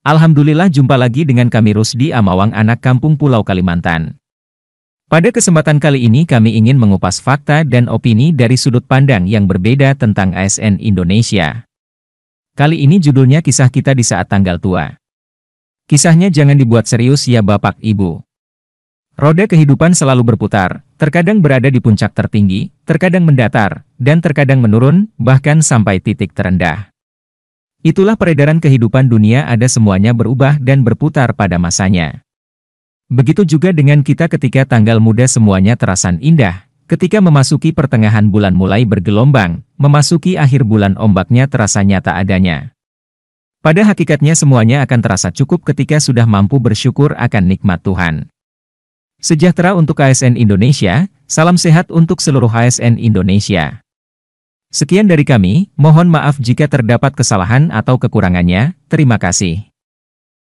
Alhamdulillah jumpa lagi dengan kami Rusdi Amawang anak kampung Pulau Kalimantan. Pada kesempatan kali ini kami ingin mengupas fakta dan opini dari sudut pandang yang berbeda tentang ASN Indonesia. Kali ini judulnya kisah kita di saat tanggal tua. Kisahnya jangan dibuat serius ya Bapak Ibu. Roda kehidupan selalu berputar, terkadang berada di puncak tertinggi, terkadang mendatar, dan terkadang menurun, bahkan sampai titik terendah. Itulah peredaran kehidupan dunia ada semuanya berubah dan berputar pada masanya. Begitu juga dengan kita ketika tanggal muda semuanya terasa indah, ketika memasuki pertengahan bulan mulai bergelombang, memasuki akhir bulan ombaknya terasa nyata adanya. Pada hakikatnya semuanya akan terasa cukup ketika sudah mampu bersyukur akan nikmat Tuhan. Sejahtera untuk ASN Indonesia, salam sehat untuk seluruh ASN Indonesia. Sekian dari kami, mohon maaf jika terdapat kesalahan atau kekurangannya, terima kasih.